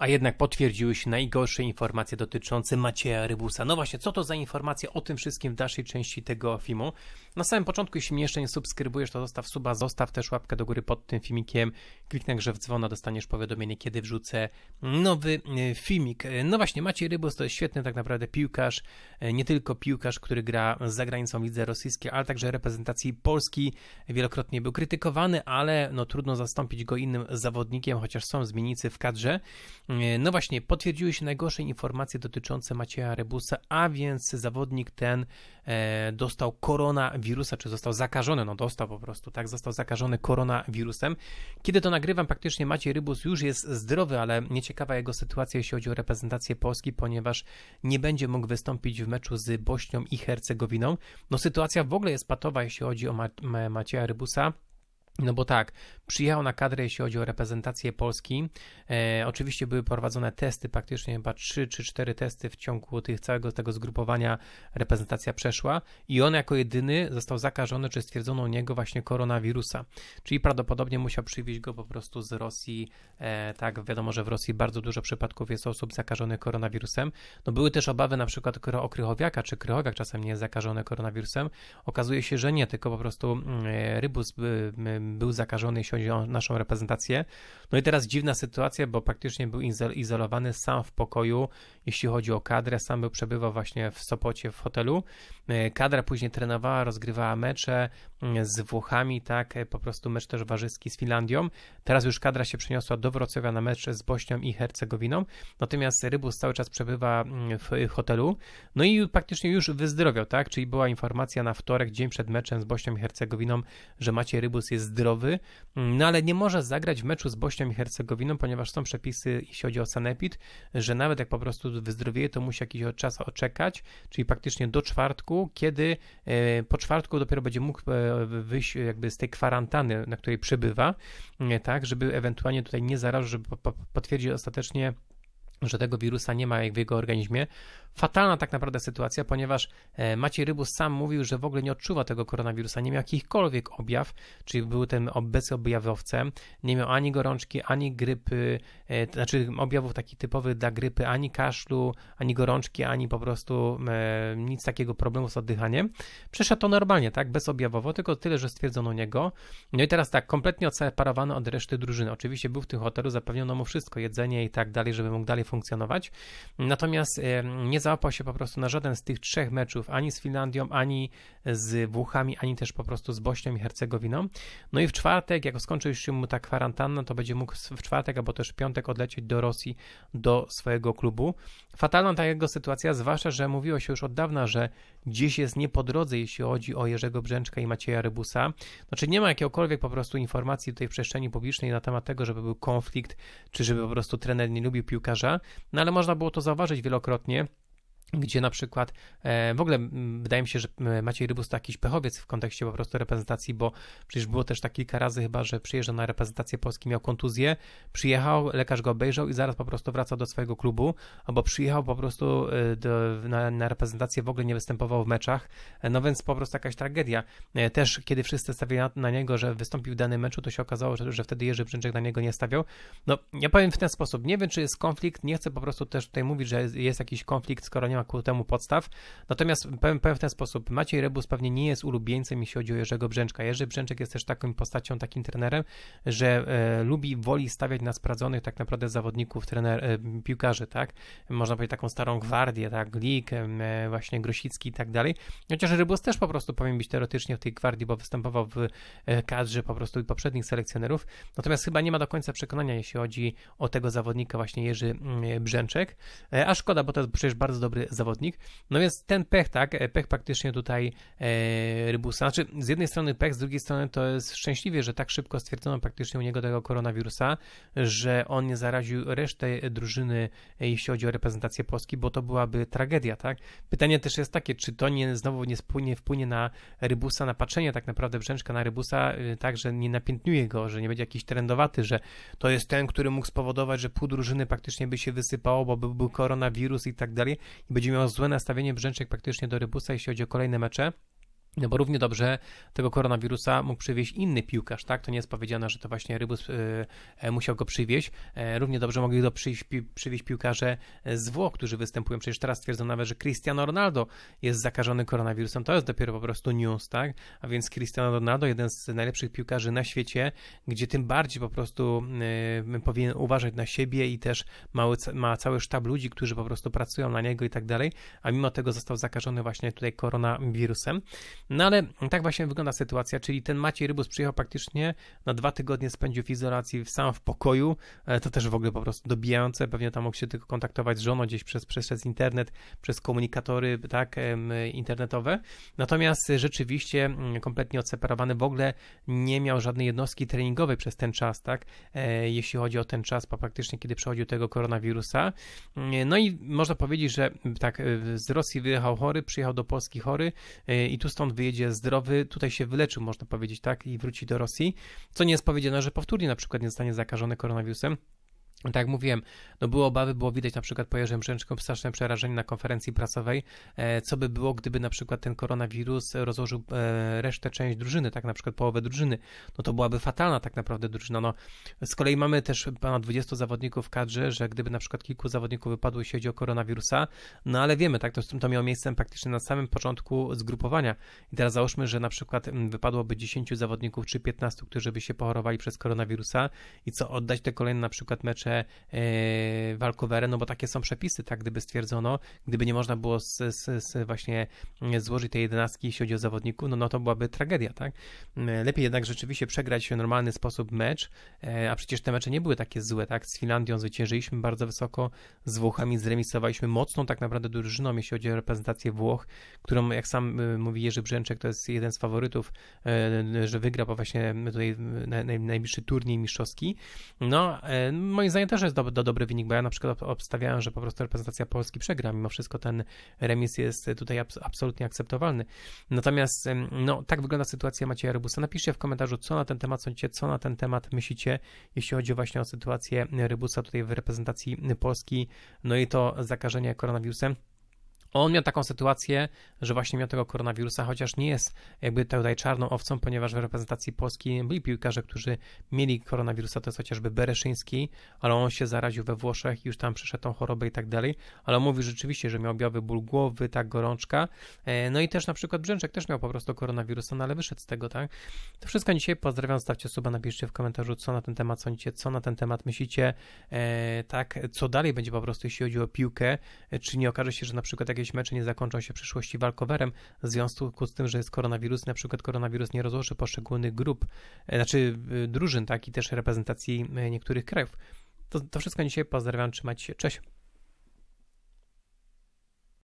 A jednak potwierdziły się najgorsze informacje dotyczące Macieja Rybusa. No właśnie, co to za informacje o tym wszystkim w dalszej części tego filmu? Na samym początku, jeśli mnie jeszcze nie subskrybujesz, to zostaw suba, zostaw też łapkę do góry pod tym filmikiem, kliknij w dzwona, dostaniesz powiadomienie, kiedy wrzucę nowy e, filmik. E, no właśnie, Maciej Rybus to jest świetny tak naprawdę piłkarz, e, nie tylko piłkarz, który gra za granicą widzę rosyjskiej, ale także reprezentacji Polski. Wielokrotnie był krytykowany, ale no trudno zastąpić go innym zawodnikiem, chociaż są zmienicy w kadrze. E, no właśnie, potwierdziły się najgorsze informacje dotyczące Macieja Rebusa, a więc zawodnik ten e, dostał koronawirusa, czy został zakażony, no dostał po prostu, tak, został zakażony koronawirusem. Kiedy to nagrywam, praktycznie Maciej Rybus już jest zdrowy, ale nieciekawa jego sytuacja, jeśli chodzi o reprezentację Polski, ponieważ nie będzie mógł wystąpić w meczu z Bośnią i Hercegowiną. No sytuacja w ogóle jest patowa, jeśli chodzi o Macieja Rybusa. No bo tak, przyjechał na kadrę, jeśli chodzi o reprezentację Polski. E, oczywiście były prowadzone testy, praktycznie chyba 3 czy 4 testy w ciągu tych całego tego zgrupowania reprezentacja przeszła i on jako jedyny został zakażony, czy stwierdzono u niego właśnie koronawirusa. Czyli prawdopodobnie musiał przywieźć go po prostu z Rosji. E, tak, wiadomo, że w Rosji bardzo dużo przypadków jest osób zakażonych koronawirusem. No były też obawy na przykład o Krychowiaka, czy Krychowiak czasem nie jest zakażony koronawirusem. Okazuje się, że nie, tylko po prostu mm, e, rybus... E, był zakażony, jeśli chodzi o naszą reprezentację. No i teraz dziwna sytuacja, bo praktycznie był izolowany sam w pokoju, jeśli chodzi o kadrę. Sam był przebywał właśnie w Sopocie w hotelu. E, kadra później trenowała, rozgrywała mecze mm, z Włochami, tak, e, po prostu mecz też warzyski z Finlandią. Teraz już kadra się przeniosła do Wrocławia na mecz z Bośnią i Hercegowiną. Natomiast Rybus cały czas przebywa mm, w y, hotelu. No i praktycznie już wyzdrowiał, tak? Czyli była informacja na wtorek, dzień przed meczem z Bośnią i Hercegowiną, że Maciej Rybus jest zdrowy zdrowy, mm, no ale nie może zagrać w meczu z Bośnią i Hercegowiną, ponieważ są przepisy, jeśli chodzi o sanepid, że nawet jak po prostu wyzdrowieje, to musi jakiś czas oczekać, czyli praktycznie do czwartku, kiedy e, po czwartku dopiero będzie mógł e, wyjść jakby z tej kwarantanny, na której przebywa, e, tak, żeby ewentualnie tutaj nie zarażał, żeby potwierdzić ostatecznie że tego wirusa nie ma jak w jego organizmie. Fatalna tak naprawdę sytuacja, ponieważ e, Maciej Rybus sam mówił, że w ogóle nie odczuwa tego koronawirusa, nie miał jakichkolwiek objaw, czyli był tym bezobjawowcem, nie miał ani gorączki, ani grypy, e, znaczy objawów takich typowych dla grypy, ani kaszlu, ani gorączki, ani po prostu e, nic takiego problemu z oddychaniem. Przeszedł to normalnie, tak, bezobjawowo, tylko tyle, że stwierdzono niego. No i teraz tak, kompletnie odseparowany od reszty drużyny. Oczywiście był w tym hotelu, zapewniono mu wszystko, jedzenie i tak dalej, żeby mógł dalej funkcjonować. Natomiast e, nie załapał się po prostu na żaden z tych trzech meczów, ani z Finlandią, ani z Włochami, ani też po prostu z Bośnią i Hercegowiną. No i w czwartek, jak skończy się mu ta kwarantanna, to będzie mógł w czwartek albo też w piątek odlecieć do Rosji, do swojego klubu. Fatalna ta jego sytuacja, zwłaszcza, że mówiło się już od dawna, że dziś jest nie po drodze, jeśli chodzi o Jerzego Brzęczka i Macieja Rybusa. Znaczy nie ma jakiegokolwiek po prostu informacji tutaj w przestrzeni publicznej na temat tego, żeby był konflikt, czy żeby po prostu trener nie lubił piłkarza, no ale można było to zauważyć wielokrotnie, gdzie na przykład e, w ogóle wydaje mi się, że Maciej Rybus to jakiś pechowiec w kontekście po prostu reprezentacji, bo przecież było też tak kilka razy chyba, że przyjeżdżał na reprezentację Polski, miał kontuzję, przyjechał, lekarz go obejrzał i zaraz po prostu wracał do swojego klubu, albo przyjechał po prostu e, do, na, na, reprezentację, w ogóle nie występował w meczach, e, no więc po prostu jakaś tragedia. Też kiedy wszyscy stawiali na, na niego, że wystąpił w danym meczu, to się okazało, że, że wtedy Jerzy Brzęczek na niego nie stawiał. No ja powiem w ten sposób, nie wiem czy jest konflikt, nie chcę po prostu też tutaj mówić, że jest jakiś konflikt, skoro nie ma ma ku temu podstaw. Natomiast powiem, powiem w ten sposób, Maciej Rebus pewnie nie jest ulubieńcem, jeśli chodzi o Jerzego Brzęczka. Jerzy Brzęczek jest też taką postacią, takim trenerem, że e, lubi, woli stawiać na sprawdzonych tak naprawdę zawodników, trener, e, piłkarzy, tak? Można powiedzieć taką starą gwardię, tak? Glik, e, e właśnie Grosicki i tak dalej. Chociaż Rebus też po prostu powinien być teoretycznie w tej gwardii, bo występował w e, kadrze po prostu i poprzednich selekcjonerów. Natomiast chyba nie ma do końca przekonania, jeśli chodzi o tego zawodnika właśnie Jerzy Brzęczek. E, a szkoda, bo to jest przecież bardzo dobry zawodnik. No więc ten pech, tak, e, pech praktycznie tutaj e, Rybusa. Znaczy, z jednej strony pech, z drugiej strony to jest szczęśliwie, że tak szybko stwierdzono praktycznie u niego tego koronawirusa, że on nie zaraził resztę drużyny, e, jeśli chodzi o reprezentację Polski, bo to byłaby tragedia, tak? Pytanie też jest takie, czy to nie znowu nie, spłynie, wpłynie na Rybusa, na patrzenie tak naprawdę brzęczka na Rybusa, tak, że nie napiętniuje go, że nie będzie jakiś trendowaty, że to jest ten, który mógł spowodować, że pół drużyny praktycznie by się wysypało, bo by był koronawirus i tak dalej, i będzie miał złe nastawienie Brzęczek praktycznie do Rybusa, jeśli chodzi o kolejne mecze. No bo równie dobrze tego koronawirusa mógł przywieźć inny piłkarz, tak? To nie jest powiedziane, że to właśnie Rybus y, e, musiał go przywieźć. E, równie dobrze mogli go przywieźć piłkarze z Włoch, którzy występują. Przecież teraz twierdzą nawet, że Cristiano Ronaldo jest zakażony koronawirusem. To jest dopiero po prostu news, tak? A więc Cristiano Ronaldo, jeden z najlepszych piłkarzy na świecie, gdzie tym bardziej po prostu y, powinien uważać na siebie i też mały, ma cały sztab ludzi, którzy po prostu pracują na niego i tak dalej, a mimo tego został zakażony właśnie tutaj koronawirusem. No ale tak właśnie wygląda sytuacja, czyli ten Maciej Rybus przyjechał praktycznie na dwa tygodnie spędził w izolacji sam w pokoju, e, to też w ogóle po prostu dobijające, pewnie tam mógł się tylko kontaktować z żoną gdzieś przez, przez, internet, przez komunikatory, tak, internetowe. Natomiast rzeczywiście mm, kompletnie odseparowany, w ogóle nie miał żadnej jednostki treningowej przez ten czas, tak, e, jeśli chodzi o ten czas, praktycznie kiedy przechodził tego koronawirusa. Mm, no i można powiedzieć, że tak, e, z Rosji wyjechał chory, przyjechał do Polski chory i tu stąd wyjedzie zdrowy, tutaj się wyleczył, można powiedzieć, tak, i wróci do Rosji, co nie jest powiedziane, że powtórnie na przykład nie zostanie zakażony koronawirusem, tak jak mówiłem, no były obawy, było widać na przykład po Jerzym Brzęczką straszne przerażenie na konferencji prasowej, e, co by było, gdyby na przykład ten koronawirus rozłożył e, resztę, część drużyny, tak na przykład połowę drużyny, no to byłaby fatalna tak naprawdę drużyna, no z kolei mamy też ponad 20 zawodników w kadrze, że gdyby na przykład kilku zawodników wypadło, jeśli chodzi o koronawirusa, no ale wiemy, tak, to, to miało miejsce praktycznie na samym początku zgrupowania i teraz załóżmy, że na przykład mm, wypadłoby 10 zawodników czy 15, którzy by się pochorowali przez koronawirusa i co, oddać te kolejne na przykład mecze jeszcze walkowerę, no bo takie są przepisy, tak, gdyby stwierdzono, gdyby nie można było z, z, z właśnie mm, złożyć tej jedenastki, jeśli chodzi o zawodników, no, no to byłaby tragedia, tak. Mm, lepiej jednak rzeczywiście przegrać w normalny sposób mecz, e, a przecież te mecze nie były takie złe, tak, z Finlandią zwyciężyliśmy bardzo wysoko, z Włochami zremisowaliśmy mocną tak naprawdę drużyną, jeśli chodzi o reprezentację Włoch, którą, jak sam y, mówi Jerzy Brzęczek, to jest jeden z faworytów, e, że wygra po właśnie tutaj najbliższy turniej mistrzowski. No, e, moim zdaniem zdaniem też jest do, do, dobry wynik, bo ja na przykład obstawiałem, że po prostu reprezentacja Polski przegra. Mimo wszystko ten remis jest tutaj abs absolutnie akceptowalny. Natomiast no, tak wygląda sytuacja Macieja Rybusa. Napiszcie w komentarzu, co na ten temat sądzicie, co na ten temat myślicie, jeśli chodzi właśnie o sytuację Rybusa tutaj w reprezentacji Polski, no i to zakażenie koronawirusem. On miał taką sytuację, że właśnie miał tego koronawirusa, chociaż nie jest jakby tutaj czarną owcą, ponieważ w reprezentacji Polski byli piłkarze, którzy mieli koronawirusa, to jest chociażby Bereszyński, ale on się zaraził we Włoszech, już tam przeszedł tą chorobę i tak dalej, ale on mówi rzeczywiście, że miał objawy ból głowy, tak, gorączka, e, no i też na przykład Brzęczek też miał po prostu koronawirusa, no ale wyszedł z tego, tak. To wszystko dzisiaj, pozdrawiam, stawcie suba, napiszcie w komentarzu, co na ten temat sądzicie, co na ten temat myślicie, e, tak, co dalej będzie po prostu, jeśli chodzi o piłkę, e, czy nie okaże się, że na przykład tak jak jakieś mecze nie zakończą się w przyszłości walkowerem, w związku z tym, że jest koronawirus, na przykład koronawirus nie rozłoży poszczególnych grup, e, znaczy e, drużyn, tak i też reprezentacji e, niektórych krajów. To, to wszystko dzisiaj. Pozdrawiam, trzymajcie się. Cześć.